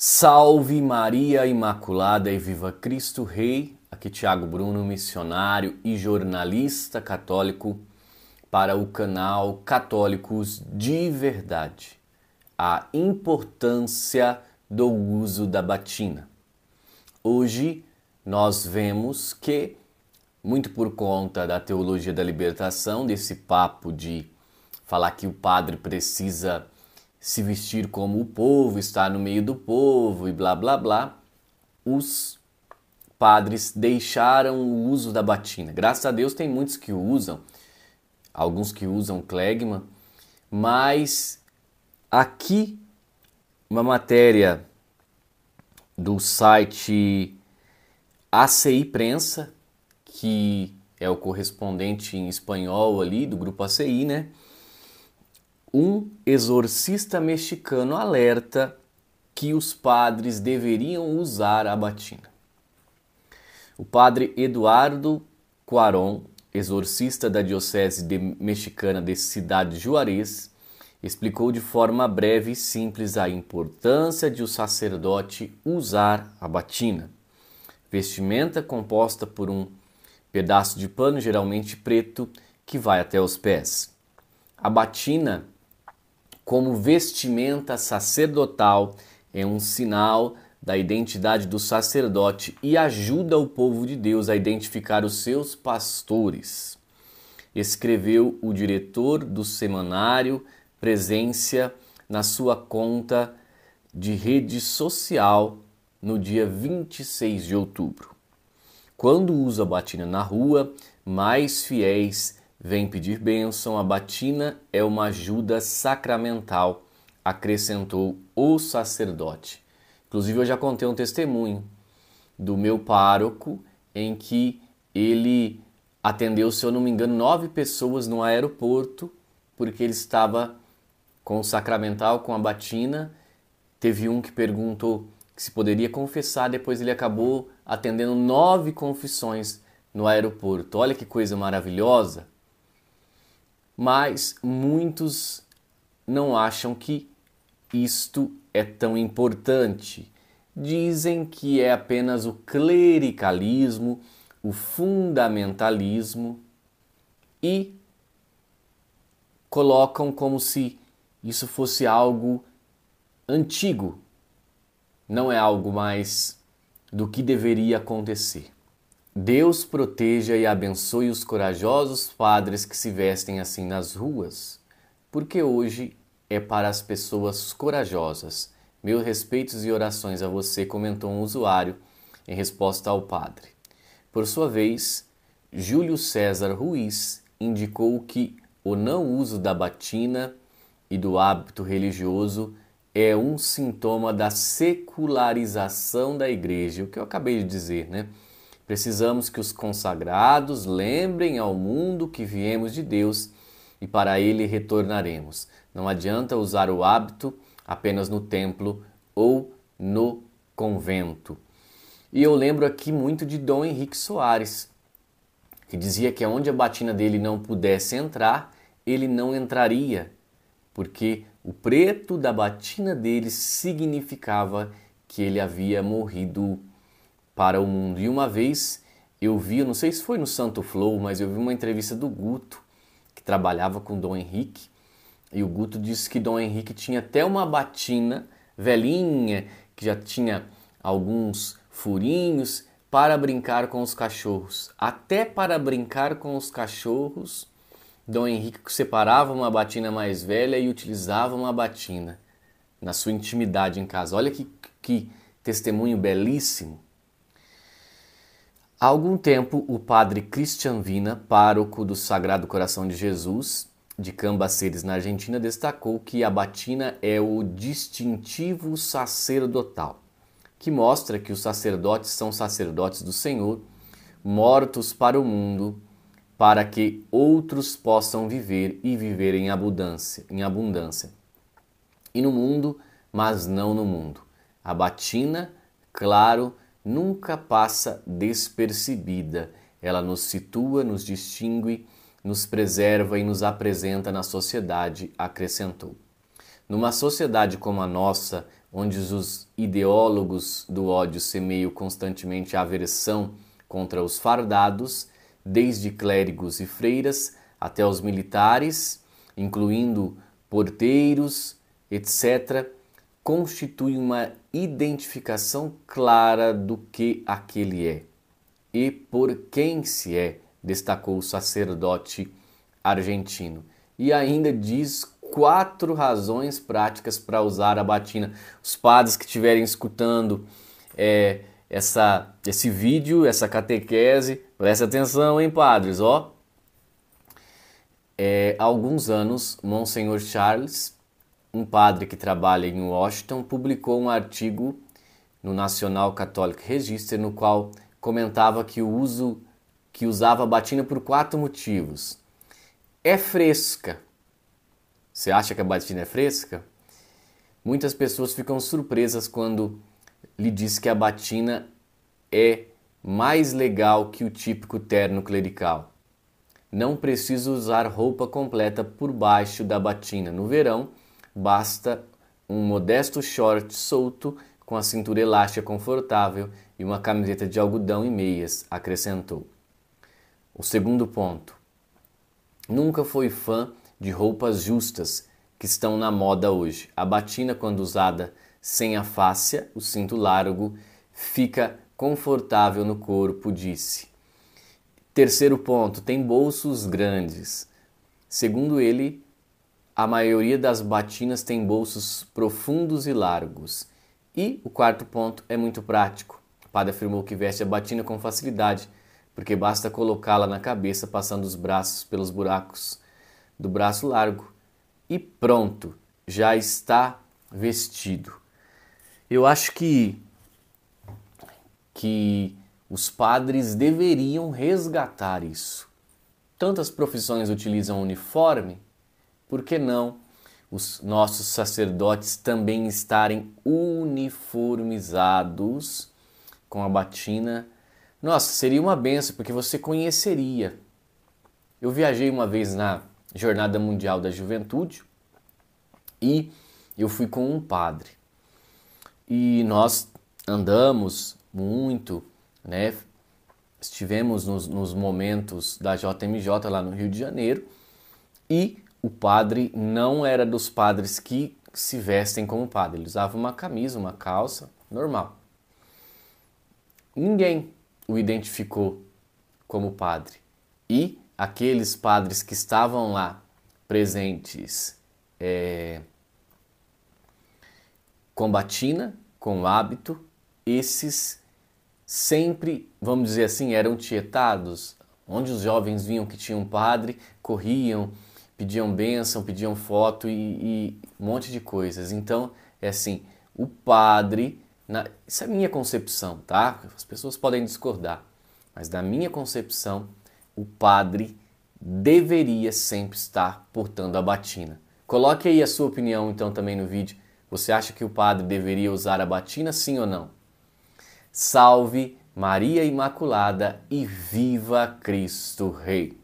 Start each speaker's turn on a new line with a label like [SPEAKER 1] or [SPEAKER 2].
[SPEAKER 1] Salve Maria Imaculada e viva Cristo Rei. Aqui Tiago Bruno, missionário e jornalista católico para o canal Católicos de Verdade. A importância do uso da batina. Hoje nós vemos que muito por conta da teologia da libertação, desse papo de falar que o padre precisa se vestir como o povo, estar no meio do povo e blá blá blá, os padres deixaram o uso da batina. Graças a Deus tem muitos que usam, alguns que usam clegma, mas aqui uma matéria do site ACI Prensa, que é o correspondente em espanhol ali do grupo ACI, né? um exorcista mexicano alerta que os padres deveriam usar a batina. O padre Eduardo Cuaron, exorcista da diocese de mexicana de Cidade Juarez, explicou de forma breve e simples a importância de o sacerdote usar a batina, vestimenta composta por um pedaço de pano geralmente preto que vai até os pés. A batina como vestimenta sacerdotal, é um sinal da identidade do sacerdote e ajuda o povo de Deus a identificar os seus pastores. Escreveu o diretor do semanário Presença na sua conta de rede social no dia 26 de outubro. Quando usa a batina na rua, mais fiéis Vem pedir bênção, a batina é uma ajuda sacramental, acrescentou o sacerdote. Inclusive, eu já contei um testemunho do meu pároco em que ele atendeu, se eu não me engano, nove pessoas no aeroporto, porque ele estava com o sacramental, com a batina. Teve um que perguntou se poderia confessar, depois ele acabou atendendo nove confissões no aeroporto. Olha que coisa maravilhosa! mas muitos não acham que isto é tão importante. Dizem que é apenas o clericalismo, o fundamentalismo e colocam como se isso fosse algo antigo, não é algo mais do que deveria acontecer. Deus proteja e abençoe os corajosos padres que se vestem assim nas ruas, porque hoje é para as pessoas corajosas. Meus respeitos e orações a você, comentou um usuário em resposta ao padre. Por sua vez, Júlio César Ruiz indicou que o não uso da batina e do hábito religioso é um sintoma da secularização da igreja, o que eu acabei de dizer, né? Precisamos que os consagrados lembrem ao mundo que viemos de Deus e para ele retornaremos. Não adianta usar o hábito apenas no templo ou no convento. E eu lembro aqui muito de Dom Henrique Soares, que dizia que onde a batina dele não pudesse entrar, ele não entraria, porque o preto da batina dele significava que ele havia morrido para o mundo. E uma vez eu vi, eu não sei se foi no Santo Flow, mas eu vi uma entrevista do Guto, que trabalhava com Dom Henrique, e o Guto disse que Dom Henrique tinha até uma batina velhinha, que já tinha alguns furinhos, para brincar com os cachorros. Até para brincar com os cachorros, Dom Henrique separava uma batina mais velha e utilizava uma batina na sua intimidade em casa. Olha que, que testemunho belíssimo. Há algum tempo, o padre Christian Vina, pároco do Sagrado Coração de Jesus, de Cambaceres, na Argentina, destacou que a batina é o distintivo sacerdotal, que mostra que os sacerdotes são sacerdotes do Senhor, mortos para o mundo, para que outros possam viver e viver em abundância, em abundância. E no mundo, mas não no mundo. A batina, claro, nunca passa despercebida. Ela nos situa, nos distingue, nos preserva e nos apresenta na sociedade, acrescentou. Numa sociedade como a nossa, onde os ideólogos do ódio semeiam constantemente a aversão contra os fardados, desde clérigos e freiras até os militares, incluindo porteiros, etc., constitui uma identificação clara do que aquele é e por quem se é, destacou o sacerdote argentino. E ainda diz quatro razões práticas para usar a batina. Os padres que estiverem escutando é, essa, esse vídeo, essa catequese, preste atenção, hein, padres, ó. É, há alguns anos, Monsenhor Charles um padre que trabalha em Washington publicou um artigo no National Catholic Register no qual comentava que o uso que usava a batina por quatro motivos. É fresca. Você acha que a batina é fresca? Muitas pessoas ficam surpresas quando lhe diz que a batina é mais legal que o típico terno clerical. Não preciso usar roupa completa por baixo da batina no verão basta um modesto short solto com a cintura elástica confortável e uma camiseta de algodão e meias, acrescentou. O segundo ponto. Nunca foi fã de roupas justas que estão na moda hoje. A batina, quando usada sem a fáscia, o cinto largo, fica confortável no corpo, disse. Terceiro ponto, tem bolsos grandes. Segundo ele, a maioria das batinas tem bolsos profundos e largos. E o quarto ponto é muito prático. O padre afirmou que veste a batina com facilidade, porque basta colocá-la na cabeça passando os braços pelos buracos do braço largo e pronto, já está vestido. Eu acho que que os padres deveriam resgatar isso. Tantas profissões utilizam uniforme, por que não os nossos sacerdotes também estarem uniformizados com a batina? Nossa, seria uma benção, porque você conheceria. Eu viajei uma vez na Jornada Mundial da Juventude e eu fui com um padre. E nós andamos muito, né? Estivemos nos, nos momentos da JMJ lá no Rio de Janeiro e o padre não era dos padres que se vestem como padre. Ele usava uma camisa, uma calça, normal. Ninguém o identificou como padre. E aqueles padres que estavam lá presentes é, com batina, com hábito, esses sempre, vamos dizer assim, eram tietados. Onde os jovens vinham que tinha um padre, corriam pediam bênção, pediam foto e, e, um monte de coisas. Então, é assim, o padre, na, isso é minha concepção, tá? As pessoas podem discordar, mas na minha concepção, o padre deveria sempre estar portando a batina. Coloque aí a sua opinião então também no vídeo. Você acha que o padre deveria usar a batina sim ou não? Salve Maria Imaculada e viva Cristo Rei.